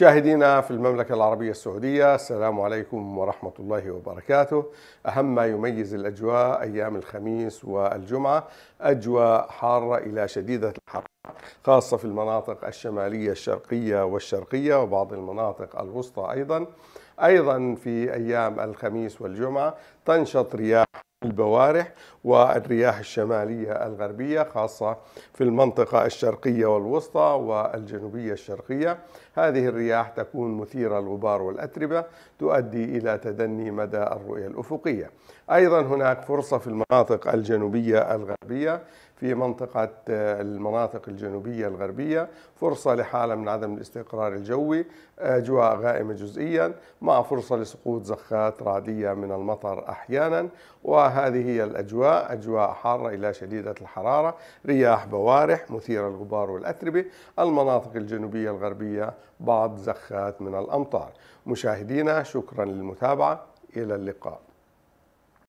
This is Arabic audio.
مشاهدينا في المملكة العربية السعودية السلام عليكم ورحمة الله وبركاته أهم ما يميز الأجواء أيام الخميس والجمعة أجواء حارة إلى شديدة الحر خاصة في المناطق الشمالية الشرقية والشرقية وبعض المناطق الوسطى أيضا أيضا في أيام الخميس والجمعة تنشط رياح البوارح والرياح الشمالية الغربية خاصة في المنطقة الشرقية والوسطى والجنوبية الشرقية هذه الرياح تكون مثيرة الغبار والأتربة تؤدي إلى تدني مدى الرؤية الأفقية أيضا هناك فرصة في المناطق الجنوبية الغربية في منطقة آه، المناطق الجنوبية الغربية فرصة لحالة من عدم الاستقرار الجوي آه، أجواء غائمة جزئيا مع فرصة لسقوط زخات رعدية من المطر أحيانا و هذه هي الأجواء أجواء حارة إلى شديدة الحرارة رياح بوارح مثيرة الغبار والأتربة المناطق الجنوبية الغربية بعض زخات من الأمطار مشاهدينا شكرا للمتابعة إلى اللقاء